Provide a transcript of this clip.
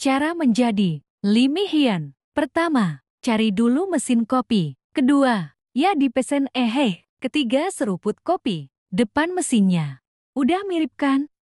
Cara menjadi Limi Hian. Pertama, cari dulu mesin kopi. Kedua, ya di pesen eh Ketiga, seruput kopi. Depan mesinnya. Udah mirip kan?